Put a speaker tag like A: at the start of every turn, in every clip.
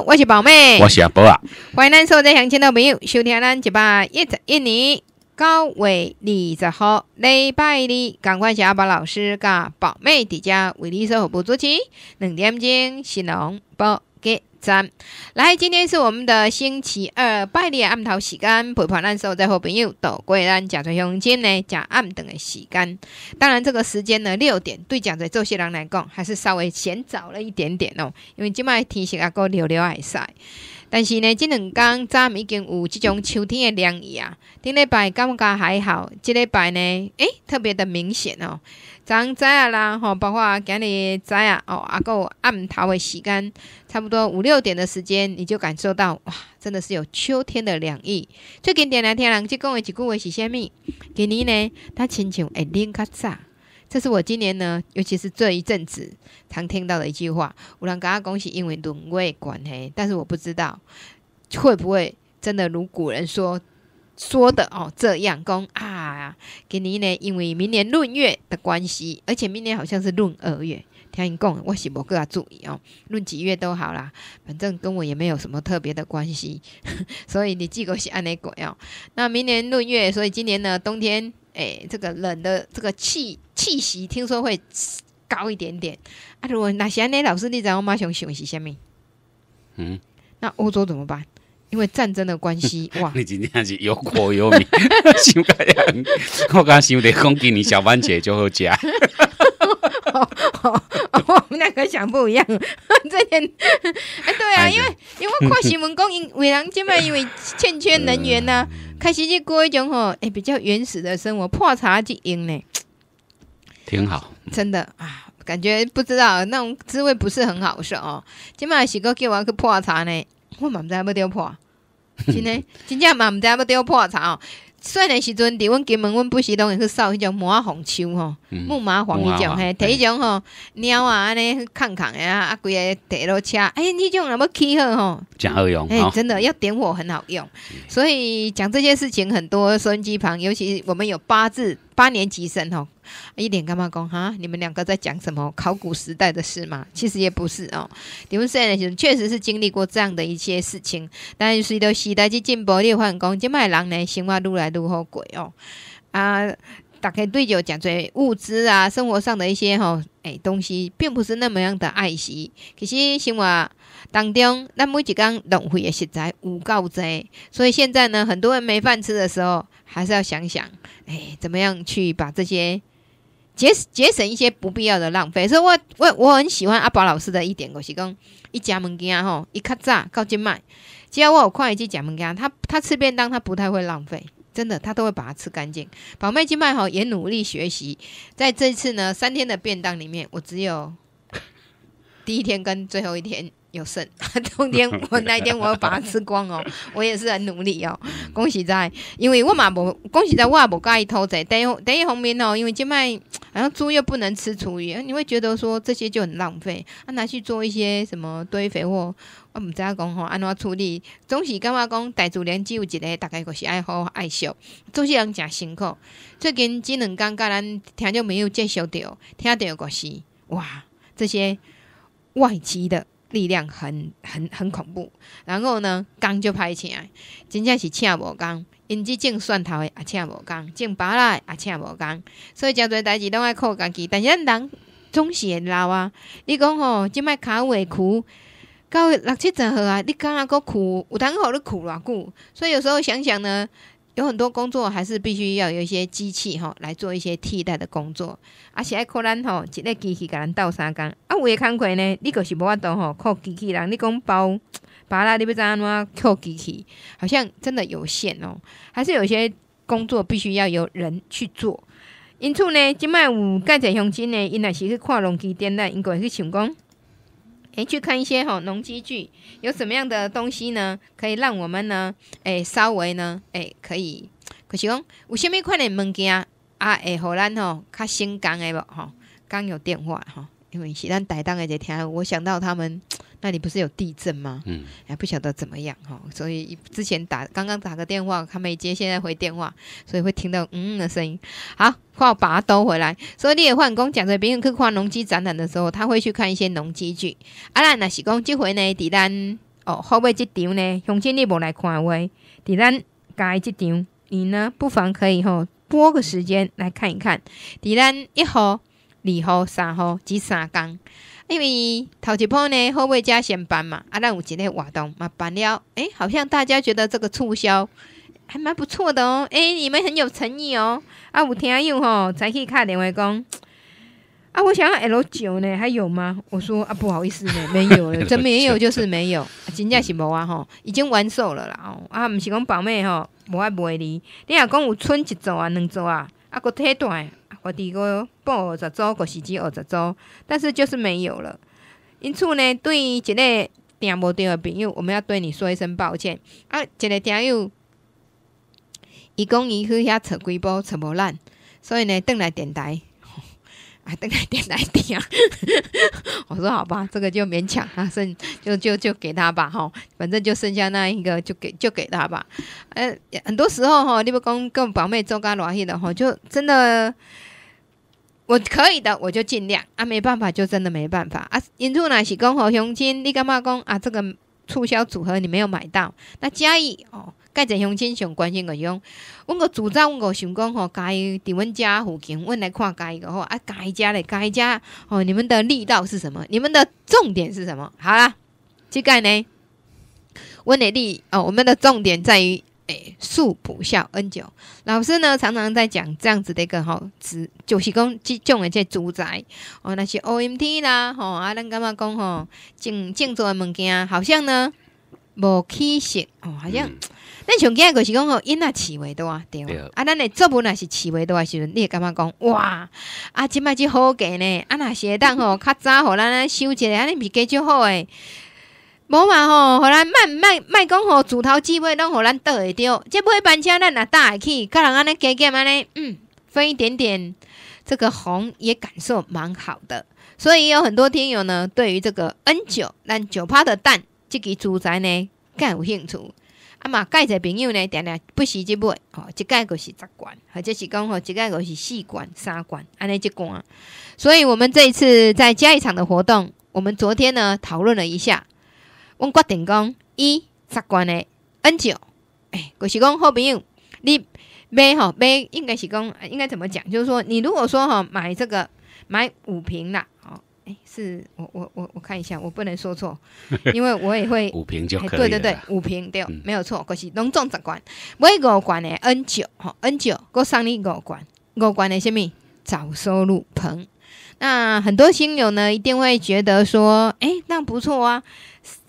A: 我是宝妹，我是阿宝啊！欢迎咱所在乡亲的朋友收听咱一百一十一年九月二十号礼拜二，赶快阿把老师甲宝妹的家为你所护不足期两点钟新浪博给。三，来，今天是我们的星期二，拜年暗头间陪伴咱所有在好朋友度过咱假装乡间呢，食暗顿的时间。当然，这个时间呢，六点，对讲在做些人来讲，还是稍微嫌早了一点点哦。因为今麦天起啊，高流流会晒，但是呢，这两天早们已经有这种秋天的凉意啊。顶礼拜感觉还好，这礼拜呢，哎，特别的明显哦。刚知啊啦，吼，包括今日知啊，哦，阿有暗头的时间，差不多五六点的时间，你就感受到，哇，真的是有秋天的凉意。最近常常听人即讲一句话是虾物？今年呢，他亲像会冷较早。这是我今年呢，尤其是这一阵子常听到的一句话。有人跟家恭喜，因为轮位关系，但是我不知道会不会真的如古人说。说的哦，这样讲啊，今年呢，因为明年闰月的关系，而且明年好像是闰二月，听人讲我是无 g 注意哦，闰几月都好啦，反正跟我也没有什么特别的关系，所以你记过是安尼过哦，那明年闰月，所以今年呢冬天，诶，这个冷的这个气气息，听说会高一点点啊。如果那安呢，老师你道我马上想是什么？嗯，那欧洲怎么办？因为战争的关系，哇！
B: 你真正是有国有民，我刚想得讲给你小番茄就好吃。
A: 我们两个想不一样。这点哎，对啊，因为因为跨新闻工，因为人今麦因为欠缺能源呢，开始去过一种吼，哎，比较原始的生活，破茶即营呢，挺好。真的啊，感觉不知道那种滋味不是很好受哦。今麦是哥叫我去破茶呢，我满不知要不要破。真诶，真正嘛？毋知影要丢破哦。细的时阵，伫我金门，我不时拢会去扫迄种麻黄球吼，木麻黄迄种嘿，体种吼猫啊安尼看看呀，啊规个摕落车，哎，迄种人要起好吼？
B: 真好用，哎，真的
A: 要点火很好用。所以讲这些事情，很多收音机旁，尤其我们有八字八年级生吼。一脸干嘛讲哈？你们两个在讲什么考古时代的事嘛？其实也不是哦。你们虽然确实是经历过这样的一些事情，但是随着时代去进步，你会发现，讲，即麦人呢，生活愈来愈好过哦？啊，大概对著真侪物资啊，生活上的一些吼诶东西，并不是那么样的爱惜。其实生活当中，那每几工浪费的食材有够多，所以现在呢，很多人没饭吃的时候，还是要想想，诶怎么样去把这些。节节省一些不必要的浪费，所以我我我很喜欢阿宝老师的一点，就是讲一家物件啊，吼一卡炸高筋麦，只要我有跨一级加盟店，他他吃便当他不太会浪费，真的他都会把它吃干净。宝妹金麦吼也努力学习，在这次呢三天的便当里面，我只有第一天跟最后一天。有剩，冬天我那一天我要把它吃光哦，我也是很努力哦。恭喜在，因为我嘛无恭喜在，我也无介意偷摘。第一等于方面哦，因为即卖好像猪又不能吃厨余，你会觉得说这些就很浪费，啊拿去做一些什么堆肥或唔知啊讲吼安怎处理？总是感觉讲大主任只有一个，大概就是爱好爱笑，这些人真辛苦。最近只能刚刚咱听到没有介绍到，听到个是哇，这些外籍的。力量很很很恐怖，然后呢，讲就拍起来，真正是请无工，因只种蒜头的也请无讲，种白赖也请无工。所以诚侪代志拢爱靠家己，但是咱人总是会老啊。你讲吼，即骹有会苦，到六七十岁啊，你敢阿个苦，有通互你苦偌久，所以有时候想想呢。有很多工作还是必须要有一些机器吼来做一些替代的工作，而且爱靠咱吼一个机器给咱斗相共啊，有的工开呢，你个是无法度吼靠机器人，你讲包巴拉 你不安怎靠机器好像真的有限哦，还是有些工作必须要有人去做，因此呢，即摆有盖仔佣金呢，因若是去看龙机电站，因会去想讲。诶，去看一些哈农机具，有什么样的东西呢？可以让我们呢，诶，稍微呢，诶，可以。可是讲有前物款的物件啊，会互咱吼较新讲的无吼，刚有电话吼，因为是咱台当的在听，我想到他们。那里不是有地震吗？嗯，还不晓得怎么样哈，所以之前打刚刚打个电话，他没接，现在回电话，所以会听到嗯的声音。好，话我把它兜回来。所以，你也换工讲在别人去看农机展览的时候，他会去看一些农机具。啊，咱那是讲这回呢？伫咱哦，后尾这张呢？雄健你无来看话，底单，改这张，你呢？不妨可以吼，拨个时间来看一看。伫咱一号、二号、三号，只三公。因为头一波呢后尾加先办嘛，啊，咱有一个活动嘛办了，诶，好像大家觉得这个促销还蛮不错的哦，诶，你们很有诚意哦，啊，有听友吼，才去敲电话讲，啊，我想要 L 九呢，还有吗？我说啊，不好意思，呢，没有了，真没有就是没有，真正是无啊吼，已经完售了啦，啊，毋是讲宝妹吼，无爱买你，你若讲有剩一组啊，两组啊，啊个太短。我伫二报二十周，个十几二十周，但是就是没有了。因此呢，对于一个订无掉的朋友，我们要对你说一声抱歉啊！一个听友，一讲一去遐揣几波揣无烂，所以呢，登来电台，啊，登来电台听。我说好吧，这个就勉强，啊，剩就就就给他吧，哈，反正就剩下那一个，就给就给他吧。呃，很多时候哈，你不讲跟宝妹做干罗戏的哈，就真的。我可以的，我就尽量啊，没办法就真的没办法啊。因入那是工和雄金你干嘛工啊，这个促销组合你没有买到，那佳义哦，盖仔雄金想关心个用，我个主张我想讲吼，佳义伫阮家附近，阮来看佳义个吼啊，佳一家嘞，佳一家吼，你们的力道是什么？你们的重点是什么？好啦，去盖呢，阮美力哦，我们的重点在于。诶，素不孝恩九老师呢，常常在讲这样子的一个吼，只就是讲即种诶，个住宅哦，那是 OMT 啦，吼啊，咱感觉讲吼，正正做物件，好像呢无气息哦，好像咱从前个是讲吼，因那饲袂多对，啊，咱诶作文若是饲袂多啊时阵，你会感觉讲哇，啊，即摆即好价呢，啊若是会当吼，较早吼咱收一下，安尼是加少好诶。无嘛吼，互咱卖卖卖讲吼，自投自尾拢互咱缀会着？即买班车咱也搭会去，甲人安尼加减安尼，嗯，分一点点这个红也感受蛮好的。所以有很多听友呢，对于这个 N 九咱九趴的蛋即个住宅呢更有兴趣。啊嘛，介者朋友呢，定定不时即买，吼，即个个是十罐，或者是讲吼，即个个是四罐、三罐，安尼即罐。所以我们这一次再加一场的活动，我们昨天呢讨论了一下。我决定讲伊十罐的 N 酒，哎，我是讲好朋友，你买吼买应该是讲应该怎么讲？就是说，你如果说吼买这个买五瓶啦，吼，哎，是我我我我看一下，我不能说错，因为我也会五瓶就对对对，五瓶对，没有错，就是拢庄十罐买五罐的 N 酒，吼，N 酒，我送你五罐，五罐的什么早收入盆。那很多亲友呢，一定会觉得说，哎，那不错啊，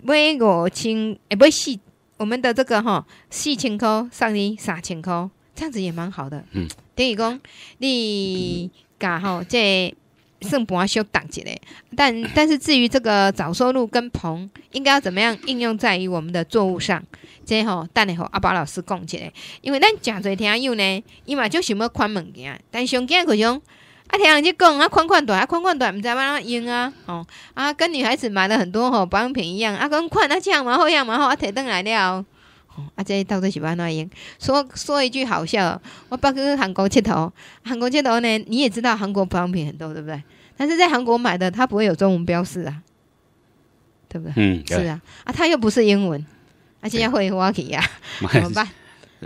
A: 微我青，哎，不是，我们的这个哈，细千稞，上你三千稞，这样子也蛮好的。嗯，等于讲，你加吼，这算盘小等一嘞。但 但是至于这个早收入跟棚，应该要怎么样应用在于我们的作物上？这吼，等你和阿宝老师讲起来，因为咱诚侪听友呢，伊嘛就想要款物件，但相见可种。听人家讲，啊款款短，啊款款短，唔知要安怎用啊？哦，啊跟女孩子买了很多吼保养品一样，啊跟款啊这样嘛好样嘛好，啊摕灯来了，哦，啊这到底是台安怎用。说说一句好笑，我爸去韩国街头，韩国街头呢你也知道韩国保养品很多，对不对？但是在韩国买的，它不会有中文标示啊，对不对？嗯，是啊，啊他又不是英文，而且要会乌克呀，怎么办？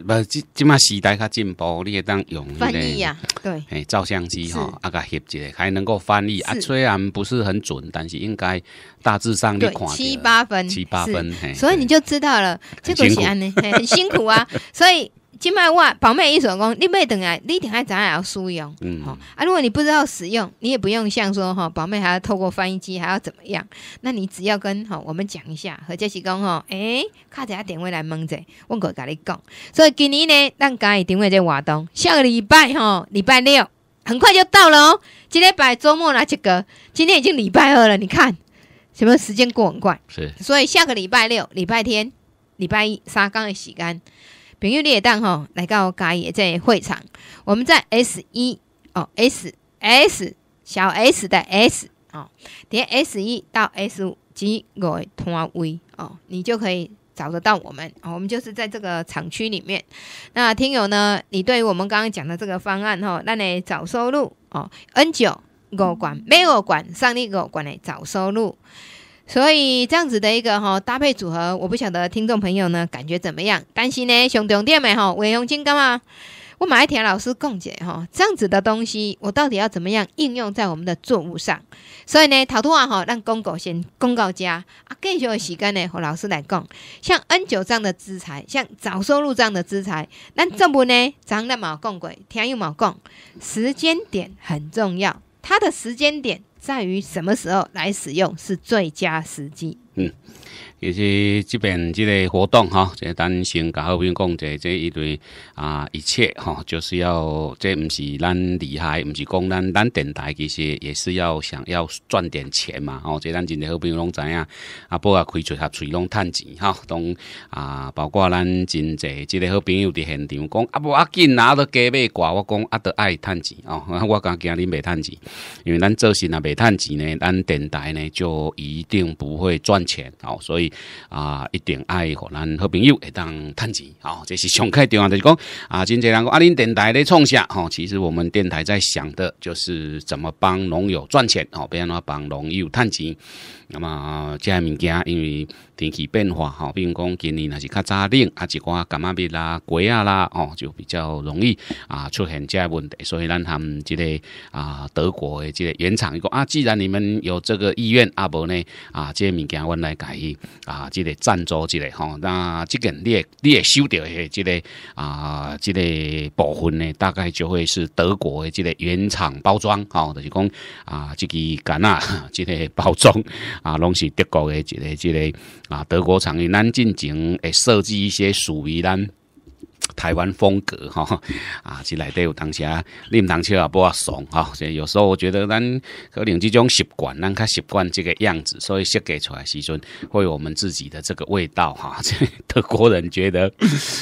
B: 不，即即嘛时代较进步，你会当用翻译呀，对，哎，照相机吼，啊个一机还能够翻译啊，虽然不是很准，但是应该大致上你看。七
A: 八分，七八分。所以你就知道了，果是安啊，很辛苦啊，所以。今麦我宝妹一手工，你妹等来，你等下咱也要使用。嗯，好啊。如果你不知道使用，你也不用像说哈，宝妹还要透过翻译机，还要怎么样？那你只要跟哈我们讲一下，和杰西讲哈，诶，靠一下点位来蒙者，可以甲你讲。所以今年呢，咱家己定位在瓦东，下个礼拜哈，礼拜六很快就到了哦。今天拜周末了，杰个？今天已经礼拜二了，你看，什么时间过很快？是。所以下个礼拜六、礼拜天、礼拜一、三刚的时间。友你也当吼来到家也这会场，我们在 S 一哦，S S 小 S 的 S 哦，点 S 一到 S 五即的定位哦，你就可以找得到我们哦，我们就是在这个厂区里面。那听友呢，你对于我们刚刚讲的这个方案哈，让你早收入哦，N 九我管，没有管上力我管的早收入。所以这样子的一个哈搭配组合，我不晓得听众朋友呢感觉怎么样？但是呢熊重点的哈？维熊金刚啊，我每田老师讲解哈，这样子的东西我到底要怎么样应用在我们的作物上？所以呢，套啊哈，让公狗先公告家啊，更需要时间呢和老师来讲。像 N 九这样的资产，像早收入这样的资产，那这不分呢长得毛共鬼，天又毛共，时间点很重要，它的时间点。在于什么时候来使用是最佳时机。
B: 嗯。其实这边这个活动哈，即单先甲好朋友讲者，即一对啊一切哈，就是要即不是咱厉害，不是讲咱咱电台其实也是要想要赚点钱嘛，哦，即咱真侪好朋友拢知影，啊，包括开嘴合嘴拢趁钱哈，拢啊包括咱真侪即个好朋友的现场讲，啊不啊，紧拿着鸡尾挂，我讲啊都爱趁钱哦，我讲叫日别趁钱，因为咱做事若袂趁钱呢，咱电台呢就一定不会赚钱哦，所以。啊，一定爱和咱好朋友会当探钱。哦。这是上开头啊，就是讲啊，今侪人讲啊，林电台在创啥？哦，其实我们电台在想的就是怎么帮农友赚钱哦，不安怎帮农友趁钱。那么，即个物件因为天气变化吼，如讲今年那是较早冷啊，一寡感冒病啦、鸡啊啦，哦，就比较容易啊出现即个问题。所以，咱他们即个啊德国的即个原厂一个啊，既然你们有这个意愿，啊无呢啊，即个物件我来改伊啊，即个赞助即个吼，那即个你你也收到的即个啊，即个部分呢，大概就会是德国的即个原厂包装吼，就是讲啊，即个囝啊，即 个包装。啊，拢是德国的一个、一个啊，德国厂诶，咱进前会设计一些属于咱。台湾风格哈啊，这来得有东西啊，你唔当吃啊不啊爽哈。所以有时候我觉得咱可能这种习惯，咱习惯这个样子，所以设计出来时阵会有我们自己的这个味道哈。德国人觉得，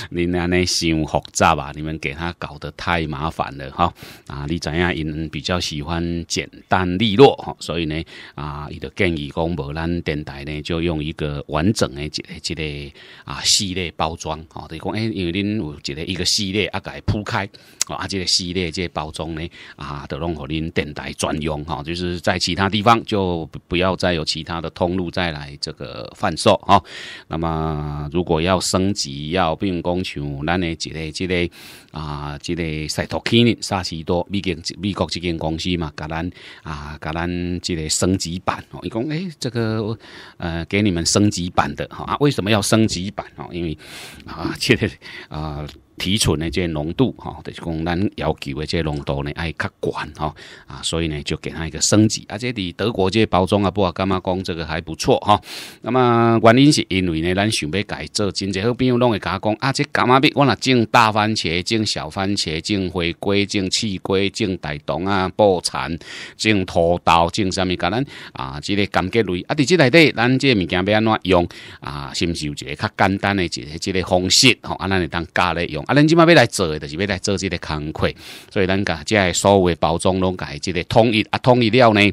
B: 你那那想复杂吧，你们给他搞得太麻烦了哈。啊，你怎样，因比较喜欢简单利落哈。所以呢，啊，伊就建议讲，无咱电台呢，就用一个完整的这这个啊系列包装哈。等于讲，哎，因为恁。一个系列啊，改铺开。啊，这个系列这包装呢，啊，得用和您电台专用哈，就是在其他地方就不要再有其他的通路再来这个贩售哈。那么，如果要升级，要并用讲像咱这个、这个啊、这个赛托克尼、萨奇多，毕竟美国这间公司嘛，给咱啊，给咱这个升级版哦。一讲诶这个呃，给你们升级版的哈。为什么要升级版哦？因为啊，这个啊。提纯的这浓度哈，就是讲咱要求的这浓度呢，爱较管哈啊，所以呢就给他一个升级，啊，这里德国这包装啊，不干嘛讲这个还不错哈。那么原因是因为呢，咱想要改做，真侪好比拢弄个我讲啊，这干嘛变？我啦种大番茄，种小番茄，种花瓜，种刺龟、种大冬啊，布产，种土豆，种什么？甲咱啊，这个感觉类啊。在即内底，咱这物件要安怎用啊？是不是有一个较简单的一个即个方式哈？啊，咱会当加热用。啊，恁即卖要来做，就是要来做即个工课，所以咱甲即个所有包装拢改，即个统一啊，统一了呢。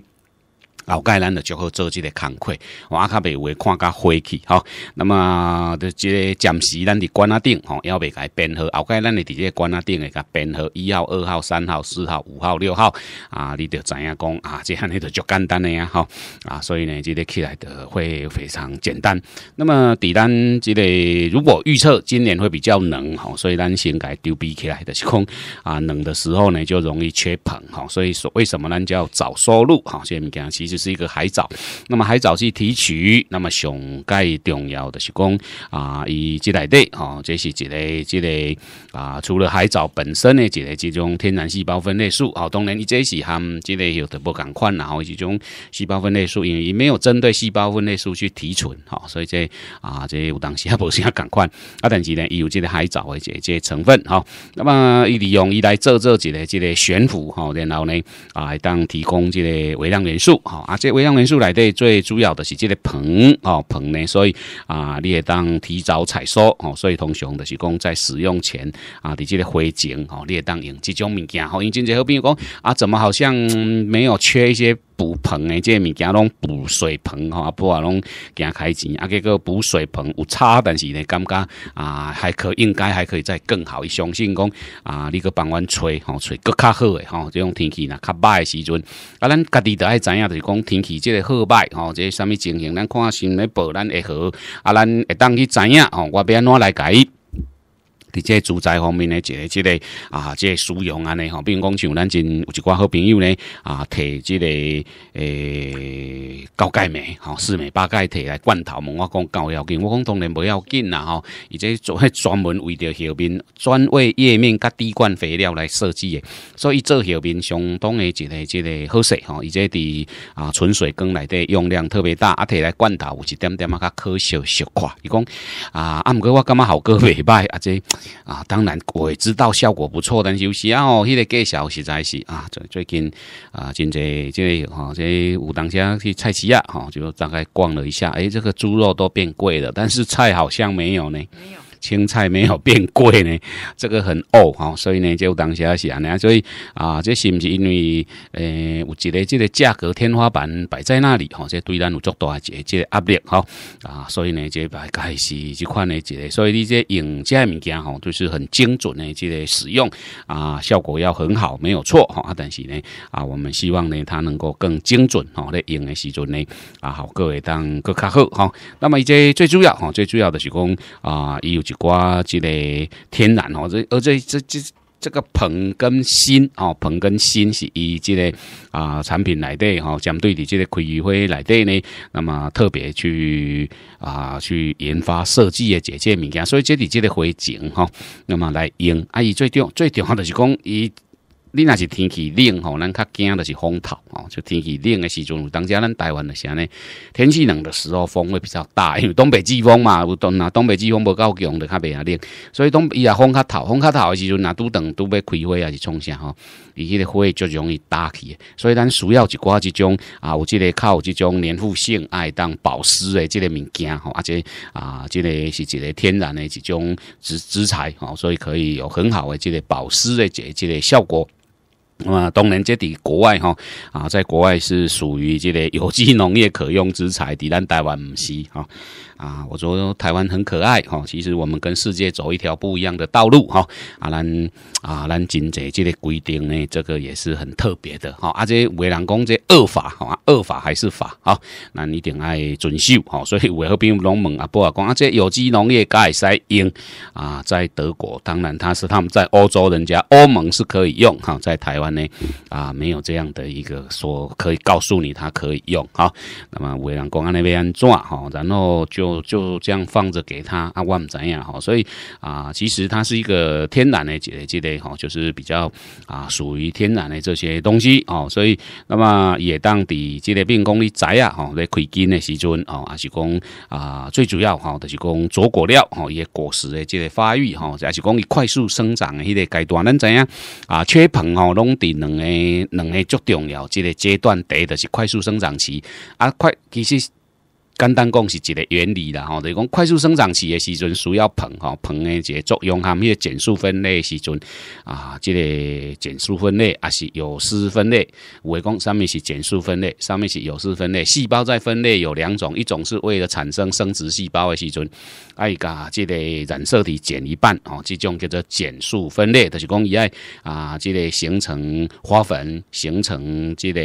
B: 后盖咱就足好做这个功课，我阿卡贝会看个回去吼。那么的这个暂时咱的管仔顶吼，要袂伊变合。后盖咱的底个管仔顶个甲变合一号、二号、三号、四号、五号、六号啊，你着知影讲啊，这安你着足简单诶呀吼啊，所以呢，这个起来的会非常简单。那么底单这个如果预测今年会比较冷吼，所以咱先伊丢币起来的是空啊，冷的时候呢就容易缺棚哈，所以说为什么呢叫早收入哈？下面其实。就是一个海藻，那么海藻去提取，那么上盖重要的是讲啊，伊即来对，吼，这是一个这个啊，除了海藻本身的一个即种天然细胞分类素，啊，当然伊这是含这个有特别敢快啦，吼，这种细胞分类素，因为伊没有针对细胞分类素去提纯，哈，所以这啊，这有当时还不是要赶快，啊，但是呢，伊有即个海藻的这这成分，哈，那么伊利用伊来做做一个这个悬浮，吼，然后呢啊，当提供这个微量元素，哈。啊，这微量元素来的最主要的是这个硼哦，硼呢，所以啊，你也当提早采收哦，所以同学们是讲在使用前啊，你这个灰烬哦，你也当用这种物件哦，因为现在好比如讲啊，怎么好像没有缺一些。补棚诶，即个物件拢补水棚吼，不然拢惊开钱。啊，这个补水棚有差，但是咧感觉啊，还可应该还可以再更好。伊相信讲啊，你个傍晚吹吼吹搁较好诶吼，这种天气呢较歹诶时阵。啊，咱家己得爱知影，就是讲天气即个好歹吼，即个啥物情形，咱看先要报咱会好。啊，咱会当去知影吼，我变安怎来改。伫即住宅方面咧，一个即个啊，即个使用安尼吼，比如讲像，咱真有一寡好朋友呢，啊，摕即个诶高钙镁，吼，四镁八钙，摕来罐头，问我讲够要紧，我讲当然无要紧啦，吼，伊即做专门为着后面专为页面甲滴灌肥料来设计诶，所以做后面相当诶一个即个好势吼，伊即伫啊纯水缸内底用量特别大，啊，摕来罐头有一点点啊，较可惜小寡，伊讲，啊，啊毋过我感觉效果袂歹啊，即。啊，当然我也知道效果不错，但有时啊，迄个介绍实在是啊，最最近啊，真侪即个吼，即有当下去菜市啊，哈，就大概逛了一下，诶，这个猪肉都变贵了，但是菜好像没有呢。没有。青菜没有变贵呢，这个很哦哈，所以呢就当下是安尼所以啊，这是不是因为诶有一个这个价格天花板摆在那里哈，这对咱有足大一个这压力哈啊，所以呢，这大概是这款呢一个，所以你这用这物件哈，就是很精准的这个使用啊，效果要很好没有错哈，但是呢啊，我们希望呢它能够更精准哈在用的时阵呢啊好，各位当更较好哈，那么以及最主要哈，最主要的是讲啊，有。寡即个天然吼，这而且这这这个硼跟锌啊，硼跟锌是以即个啊产品来的吼，相对的即个开会来的呢，那么特别去啊去研发设计啊这些物件，所以即啲即个环境哈，那么来用，阿姨最重最重要的是讲以。你若是天气冷吼，咱较惊的是风头吼。就天气冷的时阵，当家咱台湾的啥呢？天气冷的时候，风会比较大，因为东北季风嘛，有东那东北季风无够强的，较袂遐冷。所以东伊啊风较透，风较透的时阵，若拄等拄要开花还是创啥吼，伊迄个花就容易打起。所以咱需要一寡即种啊，有即个靠即种黏附性爱当保湿的即个物件吼，而且啊，即个是一个天然的即种植植材吼，所以可以有很好的即个保湿的即即个效果。那么当然，这伫国外哈啊，在国外是属于这个有机农业可用之材，伫咱台湾毋是啊。啊，我说台湾很可爱哈，其实我们跟世界走一条不一样的道路哈。啊，咱啊，咱经济这个规定呢，这个也是很特别的哈。啊，这为人讲这恶法，好啊，恶法还是法啊？那你定爱遵守哈。所以为和不龙盟啊？不啊讲啊，这有机农业该塞用啊，在德国，当然它是他们在欧洲人家欧盟是可以用哈，在台湾呢啊，没有这样的一个说可以告诉你它可以用哈。那么为人讲啊那边怎哈，然后就。就这样放着给他啊，我唔怎样哈？所以啊，其实它是一个天然的这这类哈，就是比较啊属于天然的这些东西哦，所以那么也当地这类病工哩摘啊哈，在开金的时阵哦，还是讲啊最主要哈，就是讲做果料哈，一些果实的这类发育哈，也是讲伊快速生长的迄个阶段，恁怎样啊？缺硼哦，拢伫两个两个最重要这个阶段，第一的是快速生长期啊快，其实。简单讲是一个原理啦，吼，就是讲快速生长期的时阵需要膨，吼膨的一个作用，含迄个减数分类的时阵啊，这个减数分类啊是有丝分裂，为讲上面是减数分裂，上面是有丝分裂。细胞在分裂有两种，一种是为了产生生殖细胞的时阵，爱把这个染色体减一半，吼，这种叫做减数分裂，就是讲伊爱啊，这个形成花粉，形成这个。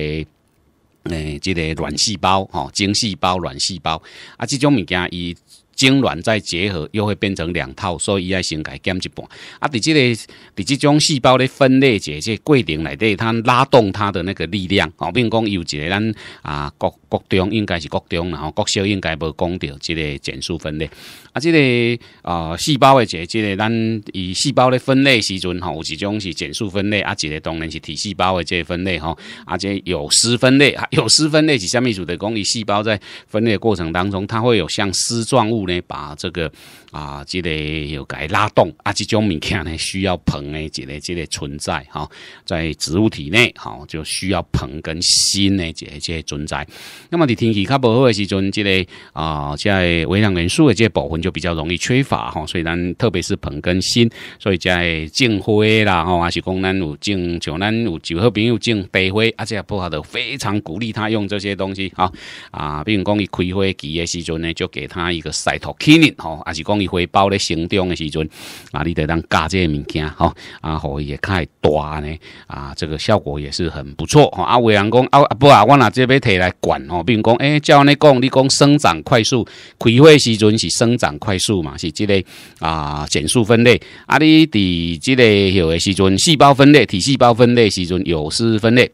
B: 诶，即个卵细胞、吼精细胞、卵细胞啊，即种物件伊。精卵再结合，又会变成两套，所以要先改减一半。啊，伫即个伫即种细胞的分裂解这过程内底，它拉动它的那个力量，比并讲有一个咱啊，各各中应该是各中然后各小应该无讲到这个减速分类。啊，即个啊，细胞的即个咱以细胞的分类时阵，吼，有一种是减速分类，啊，一个当然是体细胞的这个分类，吼，啊，这有丝分类，有丝分类是下面组的讲，以细胞在分裂过程当中，它会有像丝状物。呢，把这个。啊，这个有该拉动啊，即种物件呢需要硼的这个这个存在哈，在植物体内哈，就需要硼跟锌的这些存在。那么伫天气较不好的时阵，这个啊在微量元素的这部分就比较容易缺乏哈。所以咱特别是硼跟锌，所以在种花啦，哦，还是讲咱有种，像咱有酒喝朋友种地花，啊，即个不好的非常鼓励他用这些东西啊啊，比如讲，伊开花期的时阵呢，就给他一个晒 i n 呢，哦，还是讲。回报咧，成长的时阵，啊，你得当加这些物件吼，啊，货也太大呢，啊，这个效果也是很不错吼。啊，有人讲啊，不啊，我那直接要摕来管哦。比如讲，诶，照你讲，你讲生长快速，开花时阵是生长快速嘛？是这个啊，减速分类啊，你伫这个有的时阵，细胞分类，体细胞分类时阵，有丝分类。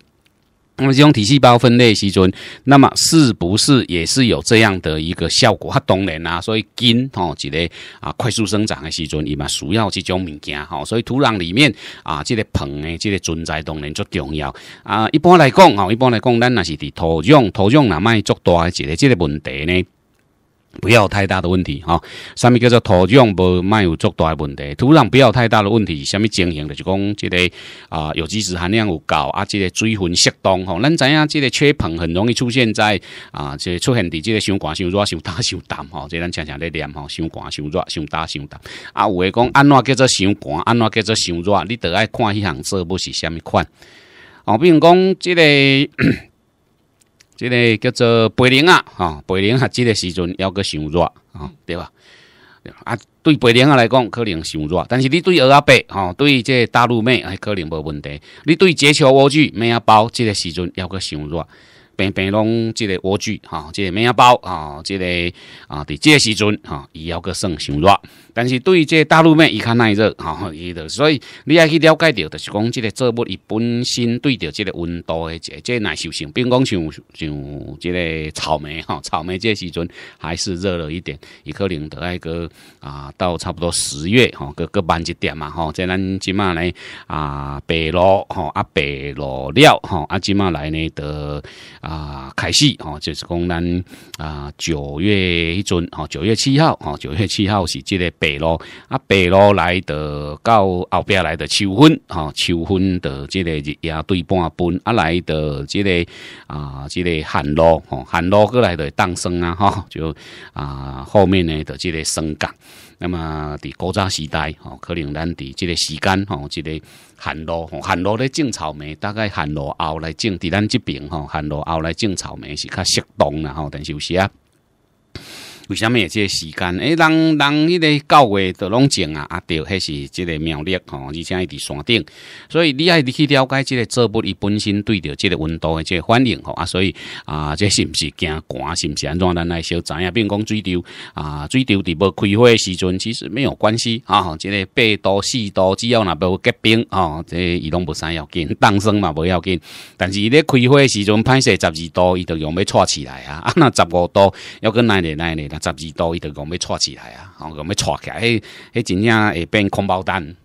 B: 那么这种体细胞分裂时阵，那么是不是也是有这样的一个效果和动力啊，所以根吼，一个啊快速生长的时阵，伊嘛需要这种物件吼。所以土壤里面啊，这个硼呢，这个存在动然足重要啊。一般来讲吼，一般来讲，咱那是伫土壤土壤若卖足大一个这个问题呢？不要太大的问题哈，上面叫做土壤无卖有足大的问题，土壤不要太大的问题。什么情形咧？就讲这个啊，有机质含量有高啊，这个水分适当吼。咱知影这个缺硼很容易出现在啊，个、出现伫这个伤寒、伤热、伤大、伤淡吼。即咱常常咧念吼，伤寒、伤热、伤大、伤淡啊。有诶讲安怎叫做伤寒，安怎叫做伤热？你得爱看迄项说不是什么款。比如讲即个。即个叫做白莲啊，吼，白莲啊，即个时阵要个伤热吼、对吧？对吧？啊，对白莲啊来讲，可能伤热，但是你对阿伯吼，对这大陆妹，哎，可能无问题。你对这球莴苣、咩啊包，即个时阵要个伤热，平平拢即个莴苣吼，即个咩啊包啊，即个啊，伫即个时阵吼，伊要个算伤热。但是对这大陆妹伊较耐热吼，伊都所以你要去了解着，就是讲即个作物伊本身对着即个温度的这即耐受性，如讲像像即个草莓吼，草莓即时阵还是热了一点，伊可能得爱个啊到差不多十月吼，个个慢一点嘛吼。在咱即马来啊白露吼，啊白露了吼，啊即马来呢得啊开始吼，就是讲咱啊九月一阵吼，九月七号吼，九月七号是即个。白露啊，白露来的到后壁来的秋分吼，秋分的即个日夜对半分啊，来的即个啊，即个寒露吼，寒露过来的诞生啊吼，就啊后面呢的即个生长。那么伫古早时代吼，可能咱伫即个时间吼，即个寒露寒露咧种草莓，大概寒露后来种，伫咱即边吼，寒露后来种草莓是较适当啦吼，但是有时啊。为什么即这个时间？诶人人迄个高温都拢静啊，啊，迄是即个苗栗吼，而且伊伫山顶，所以你爱去了解即个作物伊本身对着即个温度的即个反应吼啊，所以啊，这是毋是惊寒？是毋是安怎？咱来小知比并讲水流啊，水流伫无开花时阵，其实没有关系啊。即个八度、四度，只要若无结冰哦，这伊拢无啥要紧，冻 霜嘛无要紧。但是咧开花时阵，歹势十二度，伊就用要撮起来啊。啊若十五度，要跟耐咧耐咧。啦？十二度伊头讲要带起来啊，讲要带起来，迄迄真正会变空包蛋。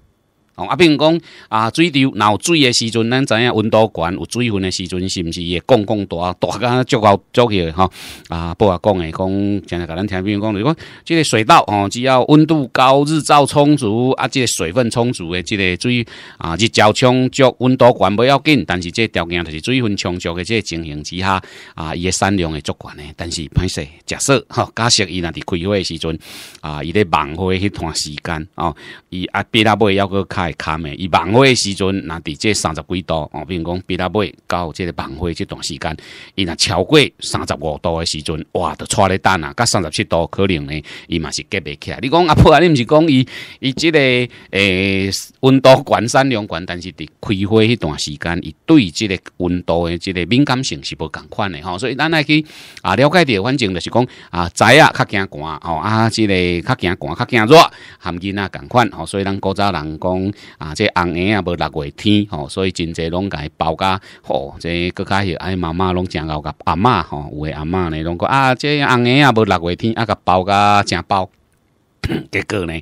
B: 啊，比如讲啊，水若闹水的时阵，咱知影温度悬，有水分的时阵，是毋是会降降大大啊足够足去的吼？啊，不啊讲的讲，现在甲咱听，比如讲，如讲即个水稻哦，只要温度高、日照充足啊，即个水分充足的即个水啊，日照充足、温度悬不要紧，但是即个条件就是水分充足的即个情形之下啊，伊的产量会足悬的。但是歹势假设，吼，假设伊若伫开花的时阵啊，伊忙活花迄段时间哦，伊啊，别啊，不会要个开。砍咪，伊晚花的时阵，那伫即三十几度哦，如讲比它尾到即个晚花这段时间，伊若超过三十五度的时阵，哇，就出咧等啊！甲三十七度可能呢，伊嘛是隔袂起。你讲阿婆，你唔是讲伊，伊即个诶温度悬三两悬，但是伫开花迄段时间，伊对即个温度的即个敏感性是无共款的吼。所以咱来去啊了解着，反正就是讲啊，仔啊较惊寒哦啊，即个较惊寒较惊热含囡仔共款哦。所以咱古早人讲。啊，这红牙啊无六月天吼，所以真侪拢伊包甲吼，这更较许哎妈妈拢诚够甲阿嬷吼，有诶阿嬷呢拢讲啊，这红牙啊无六月天啊甲包甲诚包，结果呢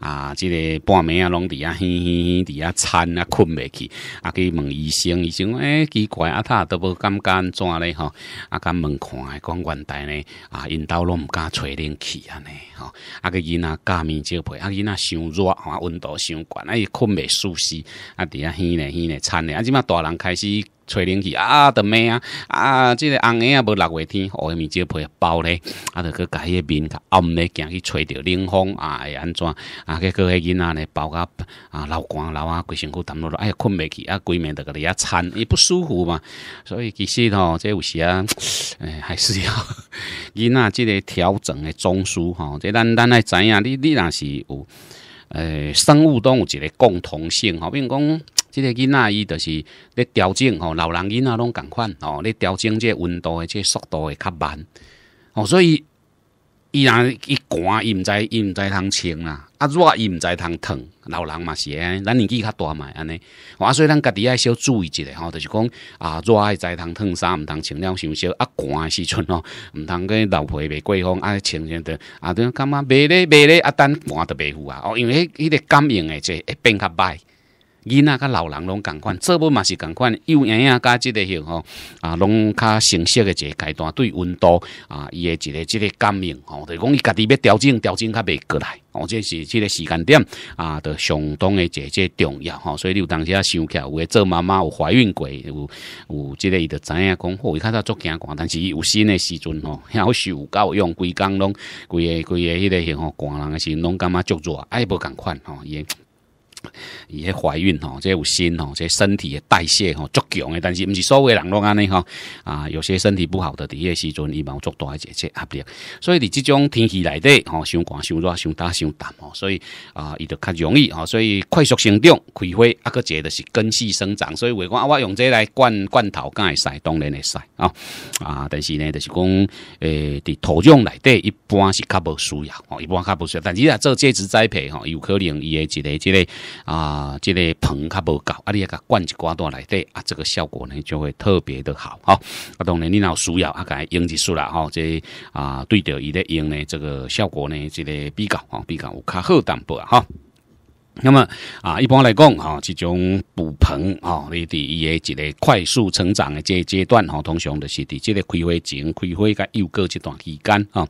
B: 啊，这个半暝啊拢伫啊，哼哼哼伫啊餐啊困袂去。啊去问医生，医生诶奇怪，啊，他都无感觉安怎咧吼，啊敢问看诶讲原代呢，啊因兜拢毋敢揣恁去安尼。吼，啊个囡仔加棉遮被，啊囡仔伤热，啊温度伤悬，啊伊困袂舒适。啊，伫遐熏咧熏咧餐咧，啊即马大人开始吹冷气，啊的咩啊，啊，即个红诶啊无六月天，哦个棉遮被包咧，啊就去甲迄个面，甲暗咧，行去吹着冷风啊会安怎？啊，结果迄囡仔咧包甲啊流汗流啊，规身躯澹落落，哎呀困袂去，啊规面都个里遐餐，伊不舒服嘛。所以其实吼，即有时啊，诶 还是要 囡仔即个调整的中枢吼，即。咱咱爱知影，你你若是有，诶，生物都有一个共同性，吼，比如讲，即个囡仔伊就是咧调整吼，老人囡仔拢共款，吼，咧调整这温度的这速度会较慢，吼，所以。伊若伊寒，伊毋知伊毋知通穿啦；啊热，伊毋知通烫。老人嘛是，安咱年纪较大嘛，安尼。我所以咱家己爱小注意一下，吼，就是讲啊，热爱知通烫衫，毋通穿了，想少；啊寒诶时阵吼，毋通去老皮袂过风爱穿穿的。啊，等于干袂咧袂咧，啊等寒着袂赴啊，哦，因为迄个感应诶，即会变较歹。囡仔甲老人拢共款，这不嘛是共款，幼婴啊，甲即个吼啊，拢较成熟诶一个阶段，对温度啊，伊个一个即个感应吼，就讲伊家己要调整，调整较袂过来。哦，这是即个时间点啊，著相当的一个重要吼。所以你有当时啊想起来，有做妈妈有怀孕过，有有即个伊著知影讲，吼、伊较早足惊寒，但是伊有新诶时阵吼，然是有够用规工拢规个规个迄个吼，寒人诶时阵拢感觉足热，爱无共款吼伊、会。伊迄怀孕吼，这些有心吼，这些身体的代谢吼，足强的，但是毋是所有人都安尼吼啊。有些身体不好的迄个时阵，伊有足大一姐姐，压力，所以你这种天气内底吼，伤寒、伤热，先大先淡，所以啊，伊就较容易啊。所以快速生长，开花啊，个结的是根系生长。所以话讲，我用这来灌灌头，敢会使，当然会使啊啊。但是呢，就是讲诶，啲土壤内底一般是较无需要，一般较无需要。但是若做介质栽培，吼，有可能伊嘅一个之个。啊，这个棚较无够，啊，你啊甲灌一寡多来底啊，这个效果呢就会特别的好，哈。啊，当然你若需要，啊，甲用一束啦哈，这啊，对着伊咧用呢，这个效果呢，这个比较，吼，比较有较好淡薄，哈。那么啊，一般来讲，哈，这种补棚，哈，你伫伊诶一个快速成长的这阶段，哈，通常就是伫这个开花前、开花甲又过这段期间，哈。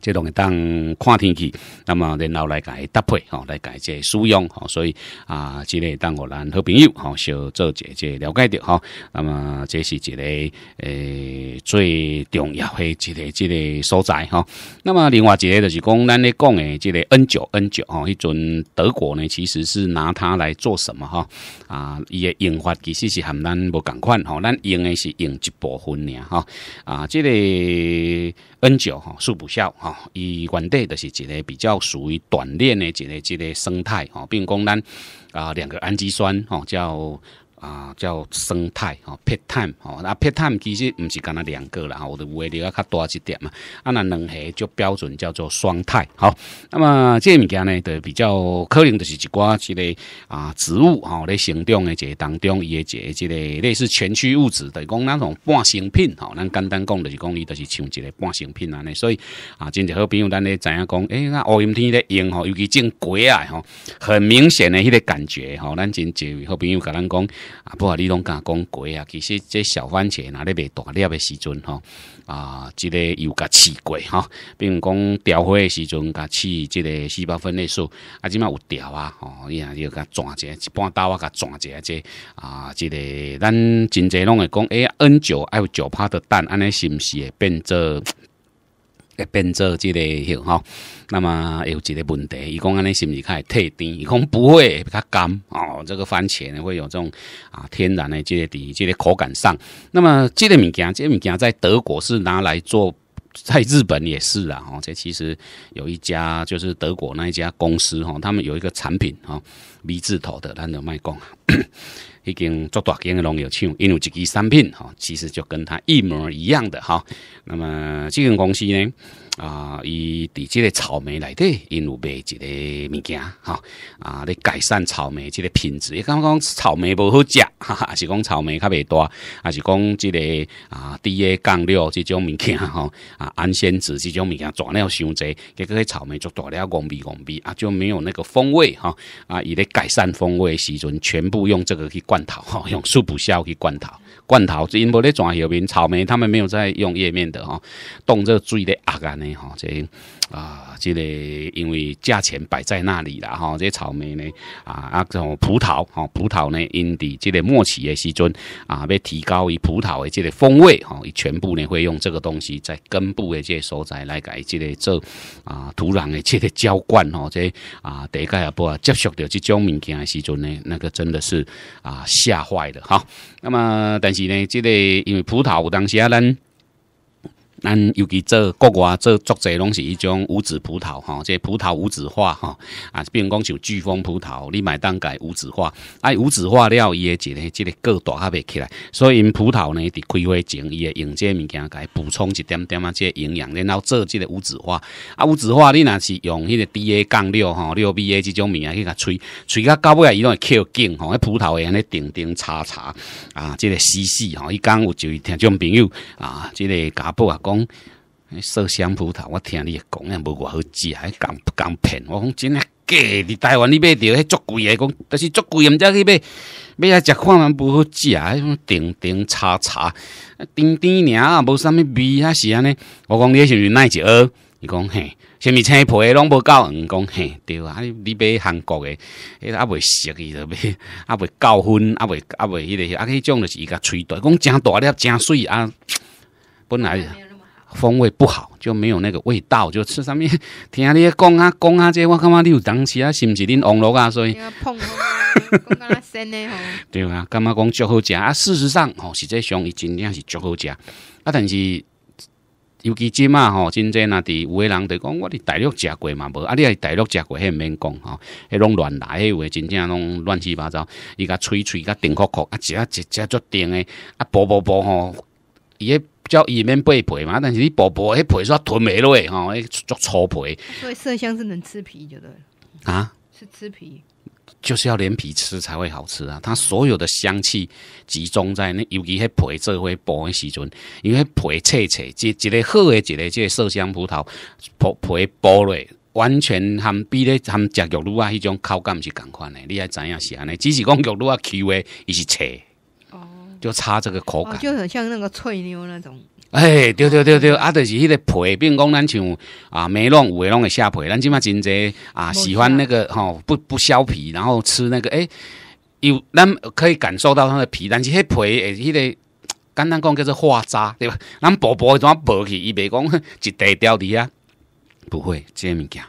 B: 即个当看天气，那么然后来改搭配吼，来改这个使用吼，所以啊，即个当我咱好朋友吼，小做姐姐了解着吼。那么这是一个诶最重要的一个即个所在哈。那么另外一个就是讲咱咧讲诶，即个 N 九 N 九吼，迄阵德国呢其实是拿它来做什么哈？啊，伊诶用法其实是含咱无共款吼，咱用诶是用一部分尔哈。啊，即个 N 九吼数。有效哈，伊原地就是一个比较属于短链的一个一个生态哈，并供咱啊两个氨基酸哈叫。啊，叫生态哦 p e t time 哦，那 p e t time 其实唔是干那两个啦，我就话聊啊较大一点嘛。啊，那两下就标准叫做双态好。那么这物件呢，就比较可能就是一寡之个啊，植物哦，在生长的这当中，伊个这个类似全区物质，等于讲那种半成品吼，咱简单讲就是讲伊就是像一个半成品安尼。所以啊，真侪好朋友，咱咧知影讲？诶，那乌阴天咧用吼，尤其种贵啊，吼，很明显的迄个感觉吼。咱真侪位好朋友甲咱讲。啊，不过你拢讲讲过啊，其实这小番茄哪咧未大粒的时阵吼，啊，即个又甲试过吼，比如讲调和的时阵，甲试即个细胞分裂素啊，即码有调啊，吼，伊伊要甲转下，一半刀啊，甲转者这啊，即个咱真侪拢会讲，哎，N 九有九帕的蛋，安尼是毋是会变做？变做即个吼，那么有一个问题，伊讲安尼是不是较会退甜？伊讲不会，它干哦，这个番茄呢会有这种啊天然的即个甜，即个口感上。那么即个物件，即物件在德国是拿来做。在日本也是啊，哦，这其实有一家就是德国那一家公司哈，他们有一个产品哈，V 字头的，他们卖讲，已经做大型的农业厂，因为这支产品哈，其实就跟他一模一样的哈，那么这个公司呢？啊，伊伫即个草莓内底，因有卖一个物件，吼，啊，咧改善草莓即个品质。伊刚讲草莓无好食，是讲草莓较袂大，还是讲即个啊，DA 杠六即种物件，吼，啊，安仙子即种物件，怎了伤济？果迄草莓就大了贡味贡味啊，就没有那个风味，吼，啊，伊咧改善风味时阵，全部用这个去罐头，吼，用素普消去罐头。罐头，因无咧转下面草莓，他们没有在用叶面的哈，冻热水的压干尼哈，这。啊，这个因为价钱摆在那里啦，哈，这些草莓呢，啊啊，这种葡萄，哈，葡萄呢，因地这个末期的时阵啊，要提高一葡萄的这个风味，哈，全部呢会用这个东西在根部的这些所在来改，这个做啊土壤的这个浇灌，哈，这啊大概也不啊，接触到这种物件的时阵呢，那个真的是啊吓坏了，哈。那么但是呢，这个因为葡萄有当时啊咱。咱尤其做国外做足侪拢是一种无籽葡萄哈，即葡萄无籽化哈啊，比如讲像巨峰葡萄，你买当改无籽化，啊无籽化料伊个一个即个个大较袂起来，所以因葡萄呢伫开花前，伊会用个物件改补充一点点啊，即个营养，然后做即个无籽化啊，无籽化你若是用迄个 D A 杠六吼六 B A 即种物件去甲吹，吹甲到尾啊伊拢会扣劲吼，迄葡萄会安尼叮叮叉叉啊，即个死死吼，伊讲有就是听众朋友啊，即个家宝啊讲。讲麝香葡萄，我听你讲，也无偌好食，还敢不敢骗？我讲真诶假？伫台湾你买着，迄足贵诶，讲但是足贵，毋再去买，买来食看嘛无好食，迄种丁丁叉叉，甜甜尔，无啥物味，啊是安尼？我讲你是毋是耐嚼？伊讲嘿，啥物青皮拢无够？你讲嘿，对啊，你买韩国迄个，也未熟，伊就买，也未够分，也未也未迄个，啊，迄种就是伊甲吹大，讲诚大粒，诚水啊，本来。风味不好，就没有那个味道，就吃上面。听你讲啊讲啊，这我感觉你有当时啊，是不是恁网络啊？所以碰，对啊，感觉讲最好食啊？事实上，吼，实际上伊真正是最好食啊。但是，尤其今嘛吼，真正那伫有个人就讲，我伫大陆食过嘛，无啊，你系大陆食过，毋免讲吼，迄拢乱来迄话，真正拢乱七八糟，伊甲吹吹甲顶口口啊，食啊食食做顶诶，啊，补补补吼，伊个。叫伊免白皮嘛，但是你薄薄迄皮煞吞袂落诶，吼，足粗皮。
A: 所以麝香是能吃皮，就对了。啊，是吃皮，
B: 就是要连皮吃才会好吃啊！它所有的香气集中在那，尤其迄皮最会薄的时阵，因为皮脆脆，即一个好的一个即麝香葡萄皮剥落。完全含比咧含食玉露啊迄种口感是同款的，你还知影是安尼？只是讲玉露啊 Q 的，伊是脆。就差这个口感，
A: 就很像那个脆妞那种。
B: 哎，对对对对，啊，就是迄个皮。比如讲，咱像啊梅有的弄的虾皮，咱即马真侪啊喜欢那个吼，不不削皮，然后吃那个哎，有咱可以感受到它的皮，但是迄皮诶，迄个简单讲叫做化渣，对吧？咱薄剥怎剥去，伊袂讲 一地掉伫啊？不会，这物件。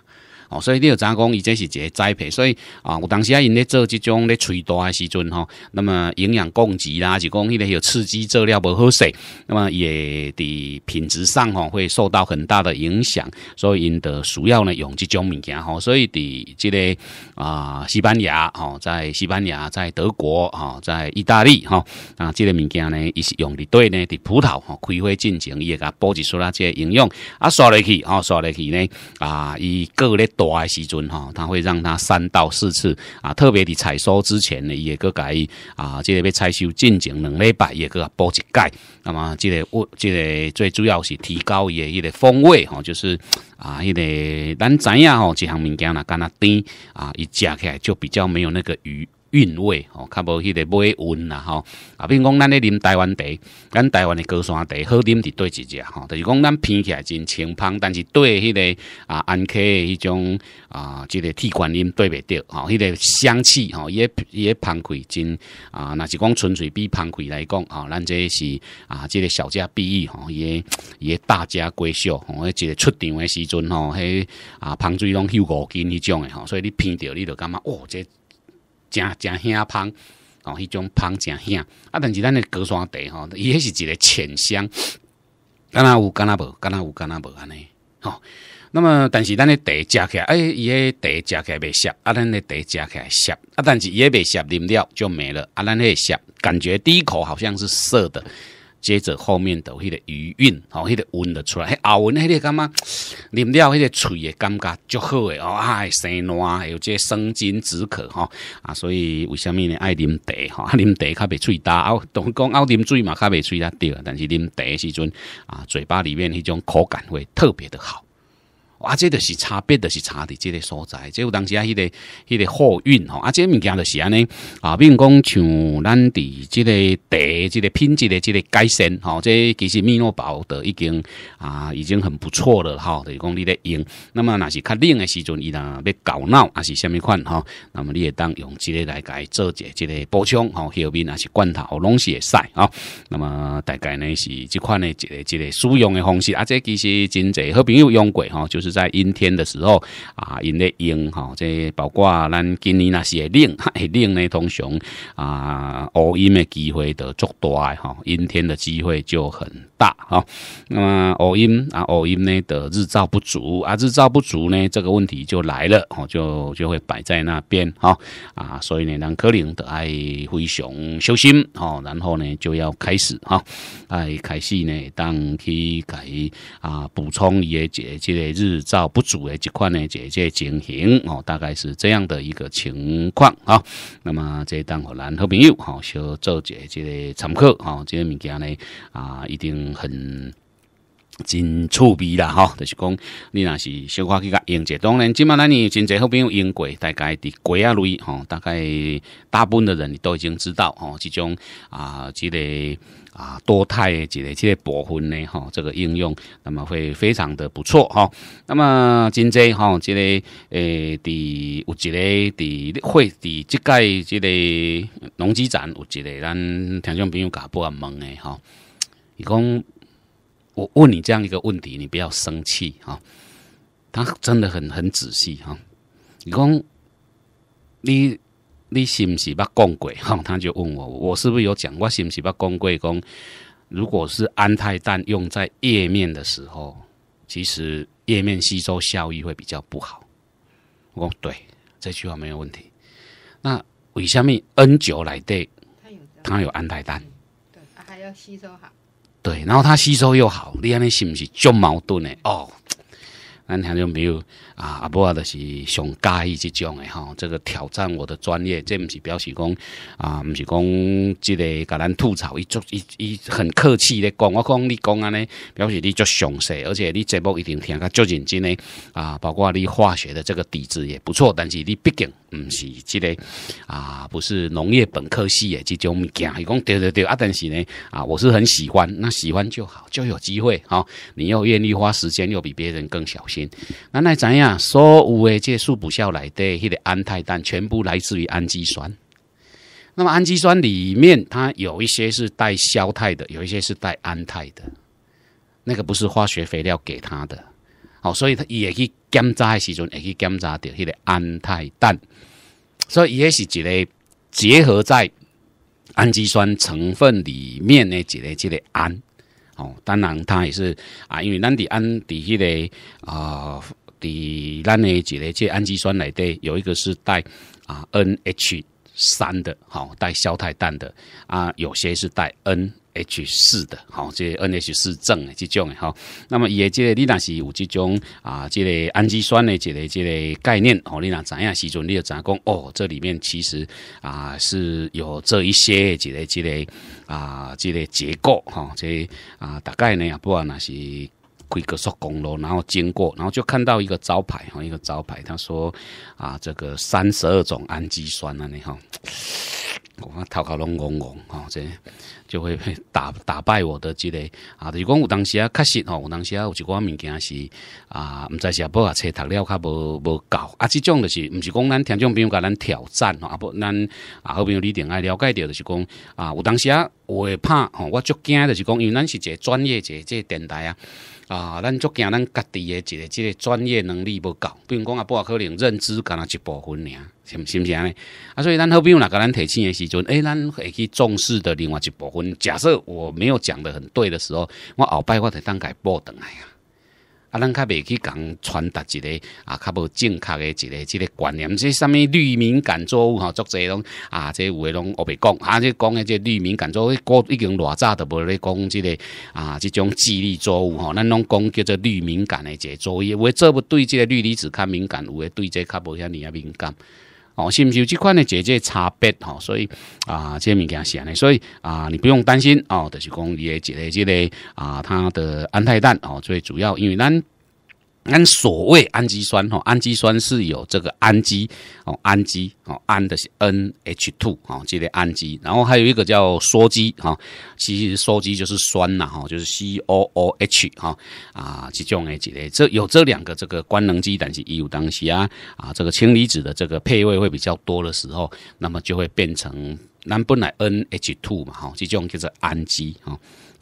B: 哦，所以你要怎讲？伊这是一个栽培，所以啊，我当时啊，因咧做即种咧催大诶时阵吼，那么营养供给啦，就讲迄个有刺激做料无好势，那么也伫品质上吼会受到很大的影响，所以因的需要呢用即种物件吼，所以伫即个啊西班牙吼，在西班牙，在德国哦，在意大利吼，啊，即个物件呢伊是用伫对呢，伫葡萄吼开花进程伊会甲保给出来即个营养啊刷落去吼，刷落去呢啊，伊个咧大时阵吼，他会让它三到四次啊，特别伫采收之前呢，也个改啊，这个被采收进行两礼拜也个补一改。那么这个物，这个最主要是提高伊诶一个风味哈，就是啊，一个咱知呀吼，这项物件呐，干呐甜啊，一食起来就比较没有那个鱼。韵味吼，较无迄个尾韵啦吼。啊，比如讲，咱咧啉台湾茶，咱台湾的高山茶好啉伫对一只吼，但是讲咱偏起来真清芳，但是对迄个啊安溪的迄种啊，即个铁观音对袂着吼，迄个香气吼伊伊也芳气真啊，若是讲纯粹比芳气来讲吼，咱这是啊，即个小家碧玉吼，伊伊也大家闺秀吼，迄、一个出场的时阵吼，迄啊芳水拢有五斤迄种的吼，所以你偏着你就感觉哦，这。真真香，芳哦，迄种芳真香。啊，但是咱的高山茶吼，伊迄是一个浅香。敢若有敢若无，敢若有敢若无安尼。吼。那么但是咱的茶食起来，哎，伊的茶食起来袂涩，啊，咱的茶食起来涩，啊，但是伊也袂涩，啉了就没了。啊，咱的涩，感觉第一口好像是涩的。接着后面的迄个余韵，哦，迄个温的出来，后闻迄个感觉，啉了迄个喙也感觉足好诶，哦，哎，生暖还有这生津止渴吼啊，所以为什么呢？爱啉茶，哈，啉茶较袂喙大，啊，同讲哦，啉水嘛较袂喙大点，但是啉茶时阵啊，嘴巴里面迄种口感会特别的好。啊，这就是差别，就是差伫即个所在。即有当时啊，迄个迄个货运吼，啊，这物件就是安尼啊，比如讲像咱伫即个茶，即个品质的即个改善吼，即其实米诺宝的已经啊，已经很不错了吼。就是讲你咧用，那么若是较冷的时阵，伊若要搞闹，啊，是什物款吼，那么你会当用即个来做一解即个补充吼，后面若是罐头，拢是会使啊。那么大概呢是即款的一个一个使用的方式，啊，这其实真济好朋友用过吼，就是。在阴天的时候啊，因咧阴哈，这包括咱今年那些冷、会冷呢，通常啊，乌阴的机会得足大啊，哈，阴天的机会就很。大啊，那么偶音啊，偶音呢的日照不足啊，日照不足呢这个问题就来了哦，就就会摆在那边啊啊，所以呢，让柯林的爱灰熊修心哦，然后呢就要开始哈，爱开始呢，当去改啊补充一些解这个日照不足的这块呢，解这情形哦，大概是这样的一个情况啊，那么这当荷兰好朋友哈，小做解这个参考哈，这个物件呢啊一定。很，真趣味啦吼，就是讲，你若是小可去甲用者，当然今嘛咱你真侪好朋友用过，大概伫国啊类吼，大概大部分的人你都已经知道哦。即种啊，即个。啊多肽一个这个部分呢吼，这个应用那么会非常的不错吼，那么真杰吼，这个诶伫有一个伫会伫即届这个农机展有一个咱听众朋友甲不阿懵的吼。你工，我问你这样一个问题，你不要生气哈。他真的很很仔细哈。你工，你你是不是把光贵哈？他就问我，我是不是有讲我是不是把光贵？讲如果是安泰蛋用在液面的时候，其实液面吸收效益会比较不好。哦，对，这句话没有问题。那为什么 N 九来对他有安泰蛋，
A: 对，还要吸收好。
B: 对，然后它吸收又好，你安尼是不是足矛盾呢？哦，那尼好没有。啊，阿啊，就是上介意这种的吼，这个挑战我的专业，这不是表示讲啊，不是讲即个甲咱吐槽一做一一很客气咧讲，我讲你讲啊尼，表示你足详细，而且你节目一定听个足认真咧啊，包括你化学的这个底子也不错，但是你毕竟不是即个啊，不是农业本科系的这种物件，伊讲对对对啊，但是呢啊，我是很喜欢，那喜欢就好，就有机会哈，你又愿意花时间，又比别人更小心，那那怎样？所有的这些素补效来的，迄个氨态氮全部来自于氨基酸。那么氨基酸里面，它有一些是带硝态的，有一些是带氨态的。那个不是化学肥料给它的，哦，所以它也去以掺的时中，也去以掺掉它的氨态氮。所以也是一个结合在氨基酸成分里面的一个这类氨。哦，当然它也是啊，因为咱的氨伫迄个啊。伫咱呢？一个这氨基酸内底有一个是带啊 N H 三的，好带硝态氮的啊。有些是带 N H 四的，好，这 N H 四正的这种哈。那么也，这个你那是有这种啊，这个氨基酸的这个这个概念哦。你那怎样时阵你就怎样讲？哦，这里面其实啊是有这一些这个这个啊这个结构哈。这啊大概呢，不管那是。一格速公路，然后经过，然后就看到一个招牌哈，一个招牌，他说啊，这个三十二种氨基酸啊，你哈，我头壳拢嗡嗡哈，这就会打打败我的积累啊。就是讲有当时啊，确实吼，有当时啊，有一寡物件是啊，毋知是啊，要啊，册读了较无无够啊。即种就是毋是讲咱听众朋友甲咱挑战啊不咱啊，好朋友你定爱了解到就是讲啊，有当时啊，我怕吼，我足惊就是讲，因为咱是一个专业一个这电台啊。啊，咱足惊咱家己的一个这个专业能力不够，比如讲啊，不可能认知干那一部分尔，是毋是安尼？啊，所以咱好朋友若个咱提醒的时阵，诶，咱会去重视的另外一部分。假设我没有讲的很对的时候，我后摆我得当改报等来啊。啊，咱较未去共传达一个啊，较无正确诶一个即个观念，即啥物绿敏感作物吼，作者拢啊，即有诶拢我未讲，啊即讲诶即绿敏感作物，过已经偌早都无咧讲即个啊，即种智力作物吼，咱拢讲叫做绿敏感诶个作物，诶做不对即个氯离子较敏感，有诶对即较无遐尔敏感。哦，是不是有这款呢？姐姐差别哦？所以啊，这物件是安尼，所以啊，你不用担心哦。就是讲，的姐系这类啊，它的安泰蛋哦，最主要因为咱。按所谓氨基酸哈，氨基酸是有这个氨基哦，氨基哦，氨的是 N H two 哦，这类氨基，然后还有一个叫羧基哈，其实羧基就是酸呐哈，就是 C O O H 哈啊，这种诶，这类这有这两个这个官能基，但是也有东西啊啊，这个氢离子的这个配位会比较多的时候，那么就会变成那 u 来 N H two 嘛哈，这种就是氨基啊。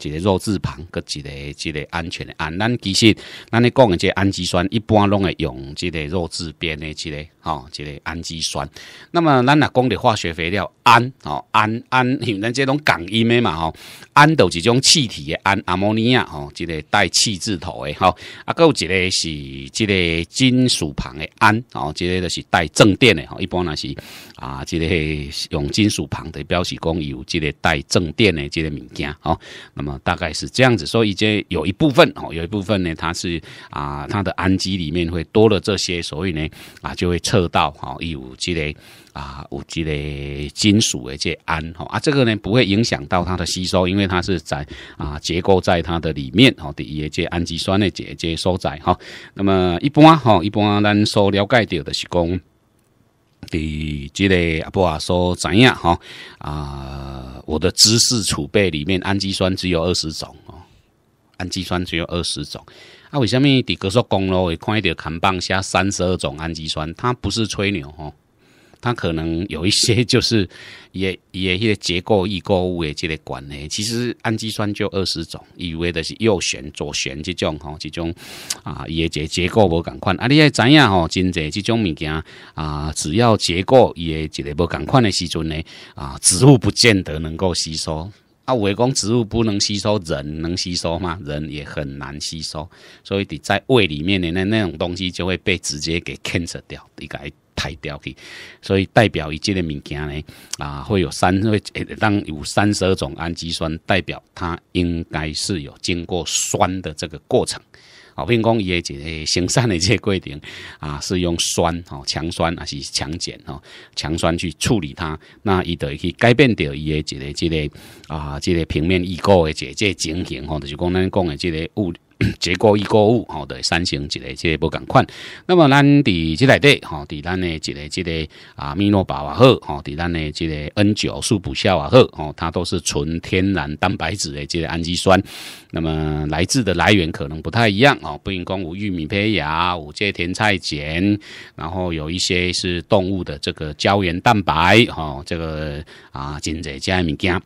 B: 一个肉字旁，个一个一个安全的氨。咱其实，咱咧讲的这氨基酸，一般拢会用一个肉字边的，一个哦，一个氨基酸。那么，咱若讲的化学肥料，氨哦，氨氨，为咱这种港音的嘛吼，氨豆是一种气体的氨阿莫尼亚吼，哦，一个带气字头的吼啊，个有一个是，这个金属旁的氨哦，这个就是带正电的吼。一般若是啊，这个用金属旁的表示，讲有这个带正电的这个物件哦。那么。大概是这样子，所以这有一部分哦，有一部分呢，它是啊，它的氨基里面会多了这些，所以呢啊，就会测到哦，有这类啊，有这类金属的这氨哈啊，这个呢不会影响到它的吸收，因为它是在啊结构在它的里面哦的，一些氨基酸的，一些所在哈。那么一般哈，一般咱所了解到的是讲。你即个阿布啊说怎样哈？啊，我的知识储备里面氨基酸只有二十种哦，氨基酸只有二十种。啊，为什么你高速讲咯？会看到扛棒下三十二种氨基酸，它不是吹牛哦它可能有一些 就是也也也结构异构物的这个管呢。其实氨基酸就二十种，以为的是右旋左旋这种吼，这种啊，伊个结结构无同款。啊，你爱知影吼？真正这种物件啊，只要结构伊个结无同款的时阵呢，啊，植物不见得能够吸收。啊，我讲植物不能吸收，人能吸收吗？人也很难吸收。所以你在胃里面的那那种东西就会被直接给 c a n c e 掉，你该。抬掉去，所以代表伊这个物件呢，啊，会有三，会，当有三十二种氨基酸代表它应该是有经过酸的这个过程，啊，并讲伊的这个生善的这些规定啊，是用酸，吼，强酸啊，是强碱，吼，强酸去处理它，那伊会去改变掉伊的这个，这个啊，这个平面异构的这个、情形，吼，就是讲咱讲的这个物。结构一结构五，吼对，三型一类之个不共款。那么咱伫即台底，吼伫咱呢，即个即个啊，米诺巴瓦赫，吼伫咱呢，即个 N 九素补效啊赫，哦，它都是纯天然蛋白质的即个氨基酸。那么来自的来源可能不太一样，哦，不光有玉米胚芽，有这甜菜碱，然后有一些是动物的这个胶原蛋白，吼这个啊，真侪加物件。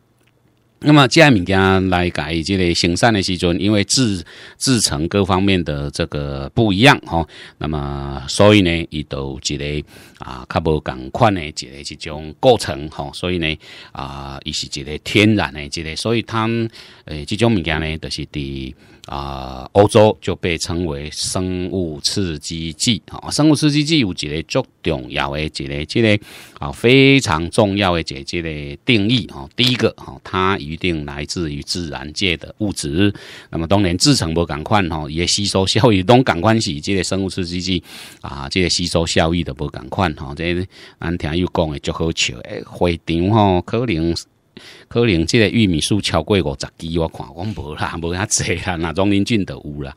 B: 那么，这样物件来改这个生善的时阵，因为制制成各方面的这个不一样哦，那么所以呢，伊都一个啊，较无共款的一个一种过程吼，所以呢，啊，伊是一个天然的这类，所以他们诶，这种物件呢，都是伫。啊，欧洲就被称为生物刺激剂啊。生物刺激剂有几类足重要诶几类，几类啊，非常重要诶，几几类定义啊。第一个啊，它一定来自于自然界的物质。那么当然制成不赶快吼，也吸收效益，当感块是即个生物刺激剂啊，即个吸收效益的不感块吼。即安听又讲诶，足好笑诶，会场吼可能。可能这个玉米树超过五十枝，我看我无啦，无遐济啊，那庄林俊都有啦。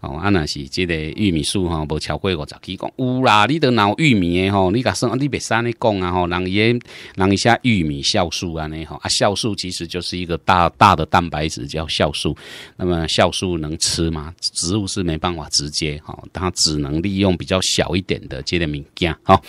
B: 哦，啊若是这个玉米树吼，无超过五十枝，讲有啦。你都闹玉米诶吼，你甲说你别安尼讲啊吼，人伊人伊写玉米酵素安尼吼，啊酵素其实就是一个大大的蛋白质叫酵素。那么酵素能吃吗？植物是没办法直接吼，它只能利用比较小一点的这个物件哈。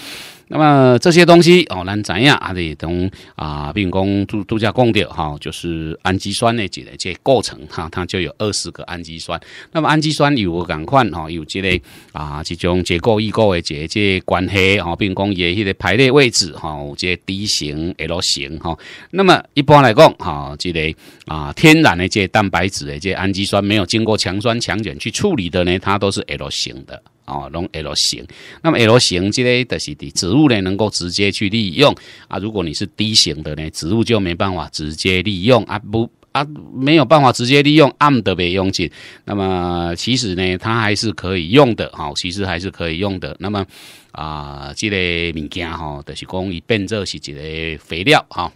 B: 那么这些东西哦，咱怎样还得从啊，并工度度假讲掉哈，就是氨基酸的这个这构成哈，它就有二十个氨基酸。那么氨基酸有两款哈，有这类啊，这种结构异构的这这关系哈，并工也迄个排列位置哈，有这 D 型、L 型哈。那么一般来讲哈，这类啊天然的这蛋白质的这氨基酸没有经过强酸强碱去处理的呢，它都是 L 型的。哦，拢 L 型，那么 L 型这个就是的植物呢，能够直接去利用啊。如果你是 D 型的呢，植物就没办法直接利用啊，不啊，没有办法直接利用，暗的比用尽。那么其实呢，它还是可以用的，哈，其实还是可以用的。那么啊，这个物件哈，就是讲伊变作是一个肥料，哈。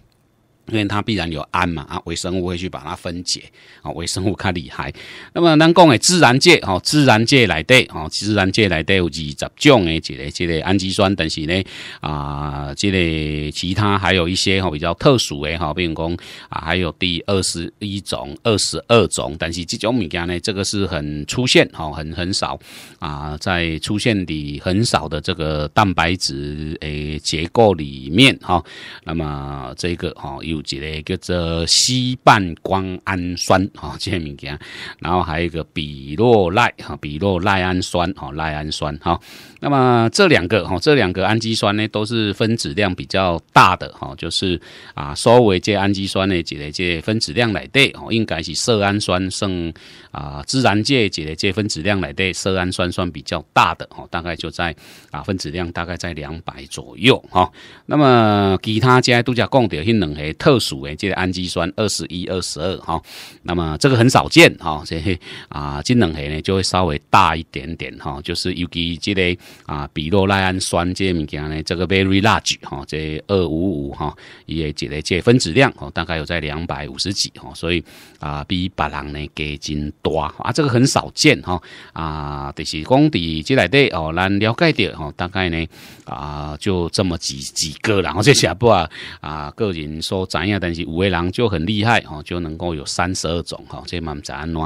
B: 因为它必然有氨嘛啊，微生物会去把它分解啊，微生物看厉害。那么咱讲诶，自然界哦，自然界来的哦，自然界来的有二十种诶，这个这个氨基酸，但是呢啊，这类其他还有一些哈比较特殊的哈，比如讲啊，还有第二十一种、二十二种，但是这种物件呢，这个是很出现哈，很很少啊，在出现的很少的这个蛋白质诶结构里面哈，那么这个哈有。有一个叫做西半胱氨酸，吼，这些物件，然后还有一个比洛赖，哈，比洛赖氨酸，吼，赖氨酸，哈，那么这两个，哈，这两个氨基酸呢，都是分子量比较大的，哈，就是啊，稍微这氨基酸呢，这类这分子量来对，哦，应该是色氨酸胜啊，自然界这类这分子量来对，色氨酸算比较大的，哦，大概就在啊，分子量大概在两百左右，哈，那么其他家都才讲掉迄两个特。特殊诶，这个氨基酸二十一、二十二哈，那么这个很少见哈。这啊，金冷核呢就会稍微大一点点哈。就是尤其这个啊，比诺赖氨酸这物件呢，这个 very large 哈，这二五五哈，也一个这分子量哦，大概有在两百五十几哈。所以啊，比别人呢给真大啊，这个很少见哈。啊，就是讲伫这内底哦，咱了解着哦，大概呢啊，就这么几几个然后这下不啊，啊，个人说但是五的人就很厉害哈，就能够有三十二种哈，这慢慢安怎，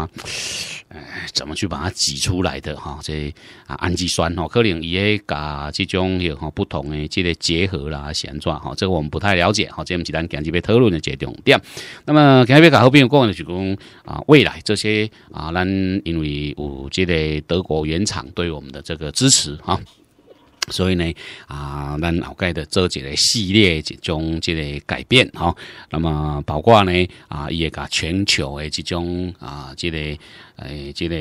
B: 哎，怎么去把它挤出来的哈？这啊氨基酸哈，可能伊会甲这种有哈不同的这类结合啦、形状哈，这个我们不太了解哈，这唔是咱今日要讨论的这重点。那么今日边个后边有过的是公啊，未来这些啊，咱因为有这个德国原厂对我们的这个支持哈。所以呢，啊，咱后盖的做一个系列即种即个改变哈，那么包括呢，啊，伊也甲全球诶即种啊即个诶即个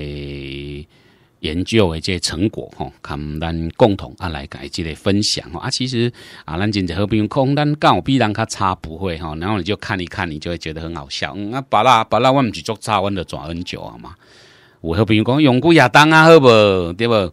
B: 研究诶即成果哈，同咱共同啊来甲即个分享哈。啊，其实啊，咱真仔和平空，恐？咱讲必然较差不会哈，然后你就看一看，你就会觉得很好笑。嗯啊，巴拉巴拉，我们去做差，我们做很久啊嘛。有好比如讲，永固亚当啊，好不？对不？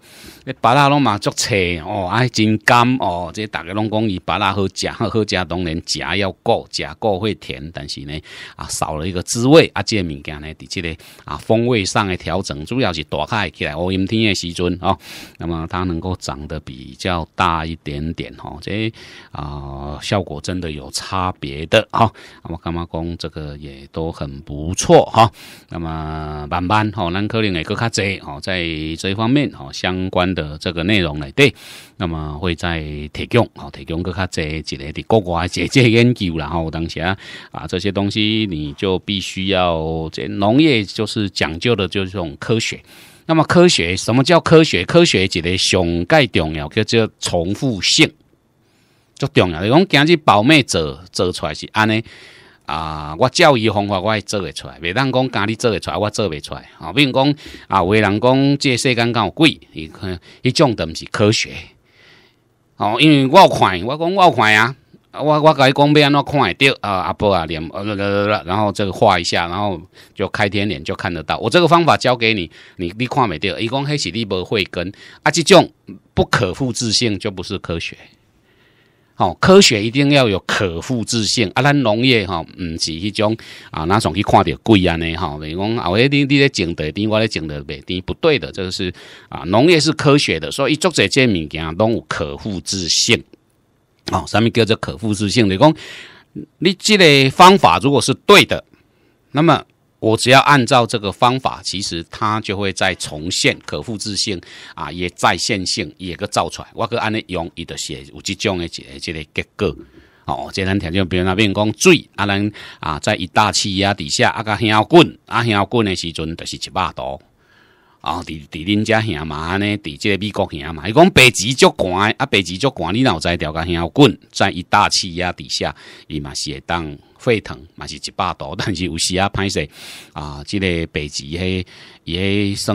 B: 巴拉拢嘛，足脆哦，哎，真甘哦。这大家拢讲伊巴拉好食，好食。当然食要够，食够会甜，但是呢，啊，少了一个滋味。啊，这物件呢，的确个啊，风味上的调整，主要是大开起来，阴天的时阵哦，那么它能够长得比较大一点点哦。这啊，效果真的有差别的哈。那么干妈公这个也都很不错哈。那么慢慢吼，能可。能会个较卡侪哦，在这一方面哦，相关的这个内容嘞，对，那么会再提供哦，提供个较侪一个的国外一些研究然后当下啊，这些东西你就必须要这农业就是讲究的就这种科学，那么科学什么叫科学？科学一个上盖重要，叫做重复性，就重要。你讲今日保咩做做出来是安尼？啊！我教育方法，我做会出来，袂当讲家你做会出来，我做袂出来。啊，比如讲，啊，的人讲，这世间有鬼，你看，伊种的毋是科学。哦，因为我有看，我讲我有看啊，我我甲伊讲，要安怎看会到啊，阿伯啊，连，然后这个画一下，然后就开天眼就看得到。我这个方法教给你，你你看袂着，伊讲迄是你无慧根啊，即种不可复制性就不是科学。好，科学一定要有可复制性啊！咱农业哈，唔是迄种啊，哪双去看着贵尼吼，哈，你讲啊，我你你咧种的，你我咧种的袂对，不对的，这个是啊，农业是科学的，所以者这些物件拢有可复制性。哦，什么叫做可复制性？你讲你这个方法如果是对的，那么。我只要按照这个方法，其实它就会再重现可复制性啊，也在线性，也个造出来。我个安尼用，伊的写有这种的这个结构。哦，这咱条件，比如那边讲水，啊，咱啊在一大气压底下，啊，个香滚，啊，香滚的时阵就是一百度啊。伫伫恁家遐嘛安尼伫即个美国遐嘛？伊讲北极就寒，啊，北极就寒，你脑在调个香滚，在一大气压底下，伊嘛是会当。沸腾嘛是一百度，但是有时啊拍摄啊，即个北极伊也算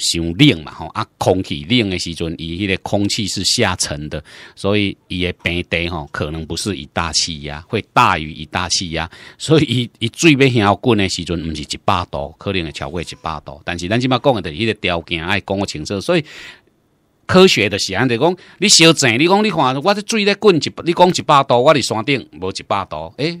B: 上冷嘛吼。啊，空气冷的时阵，伊迄个空气是下沉的，所以伊的平地吼可能不是一大气压，会大于一大气压。所以伊伊水要先要滚的时阵，毋是一百度，可能会超过一百度。但是咱即马讲的是迄个条件，爱讲个情楚，所以科学的是安尼讲，你烧井，你讲你看，我这水在滚，一，你讲一百度，我伫山顶无一百度，哎。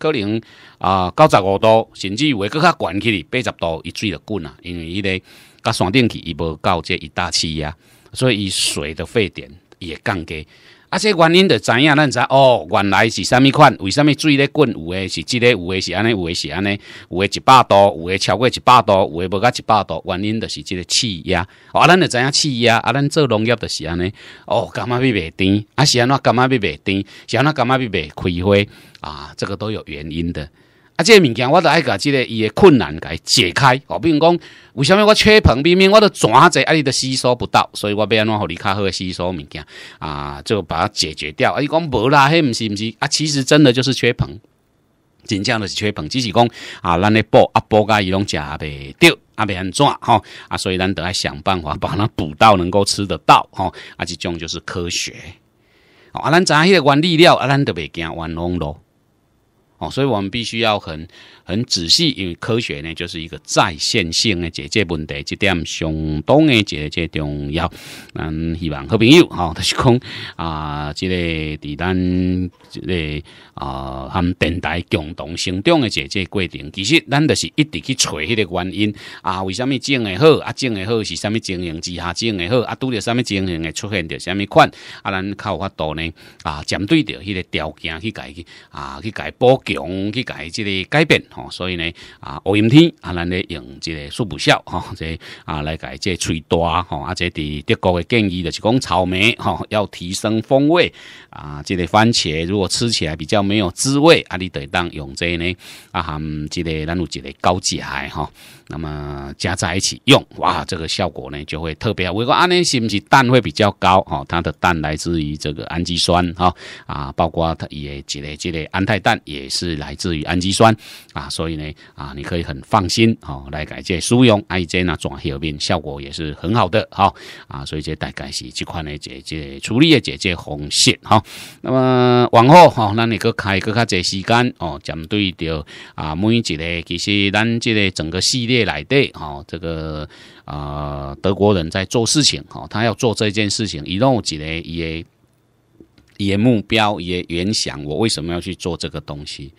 B: 可能啊，九十五度，甚至有诶，搁较悬起哩，八十度，伊水就滚啊。因为伊咧甲山顶去伊无到这一大气压，所以水的沸点也降低。啊，这原因就知影，咱知哦，原来是啥物款？为什么水咧滚？有诶是即个，有诶是安尼，有诶是安尼，有诶一百度，有诶超过一百度，有诶无甲一百度。原因就是即个气压。啊，咱就知影气压？啊，咱做农业就是安尼。哦，感觉要袂甜？啊，是安怎感觉要袂甜？安怎感觉要袂开花？啊，这个都有原因的。啊，这物件我都爱把这个伊的困难给解开。哦，比如讲，为什么我缺硼，明明我都抓啊，你都吸收不到，所以我要安怎互你较好吸收物件啊？就把它解决掉。啊，伊讲无啦，迄毋是毋是啊？其实真的就是缺硼，真正的是缺硼，只是讲啊，咱的补啊补甲伊拢吃袂到，阿变安怎吼啊，所以咱得要想办法把它补到能够吃得到吼啊，这种就是科学。啊，咱知影迄个原理了，啊，咱都袂惊玩弄咯。哦，所以我们必须要很很仔细，因为科学呢就是一个在线性的解决问题，这点相当的解决重要。嗯，希望好朋友哈，就是讲啊，这个在咱这个啊，他们电台共同成长的解决过程，其实咱就是一直去找迄个原因啊，为什么种的好啊，种的好是啥物经营之下种的好啊，拄着啥物经营会出现着啥物款啊，咱较有法度呢啊，针对着迄个条件去改去啊，去改破去改这个改变哈，所以呢啊，阴天啊，咱咧用这个素不效即、这啊来改这催多吼，啊，即伫德国嘅建议就是讲草莓哈要提升风味啊，即个番茄如果吃起来比较没有滋味，啊，你得当用即呢啊含即个咱有一个高酯癌哈。那么加在一起用，哇，这个效果呢就会特别好。如果安利是不是蛋会比较高哦？它的蛋来自于这个氨基酸啊啊，包括它也积累积累安泰蛋也是来自于氨基酸啊，所以呢啊，你可以很放心哦来改苏输赢，而且那转黑面效果也是很好的哈啊，所以这大概是这款呢解决处理的解决红线哈。那么往后哈，那你可开个卡这时间哦，针对着啊每一个其实咱这个整个系列。对来对，哈，这个啊，德国人在做事情，哈，他要做这件事情，一弄几呢，也也目标也原想，我为什么要去做这个东西？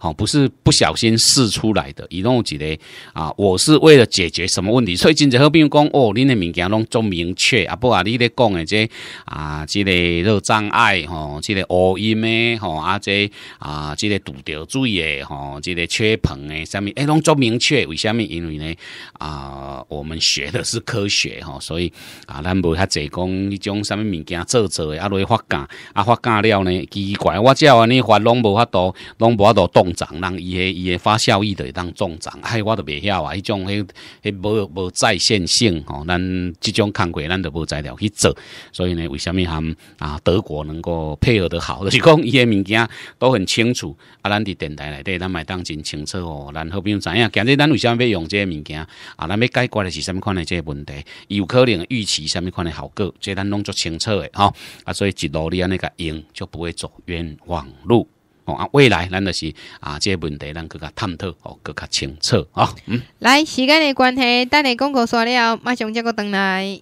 B: 哦，不是不小心试出来的，伊弄一嘞啊！我是为了解决什么问题，所以今好何必讲哦？恁的物件拢做明确啊！不啊，你咧讲的这啊，这个热障碍吼，这个恶音诶吼啊，这啊，这个堵着水诶吼，这个缺棚诶，上面诶拢做明确。为虾米？因为呢啊，我们学的是科学吼。所以啊，咱无他只讲迄种什么物件做做诶，啊，落发干啊，发干了呢，奇怪，我只要安尼发拢无法度，拢无法度动。涨，人伊诶伊诶发效益都会当中涨，哎，我都袂晓啊，迄种迄迄无无在线性吼，咱即种工艺咱都无材料去做，所以呢，为虾米含啊德国能够配合得好，就是讲伊诶物件都很清楚啊，咱伫电台内底咱卖当真清楚哦，咱好比如怎样，今日咱为啥要用这物件啊？咱要解决的是什物款诶这问题？伊有可能预期什物款诶效果，这咱弄足清楚诶吼。啊，所以一路你安尼甲用就不会走冤枉路。啊，未来咱就是啊，这个问题咱更加探讨，哦，更加清楚啊。嗯，
A: 来，时间的关系，等你广告说了，马上再个登来。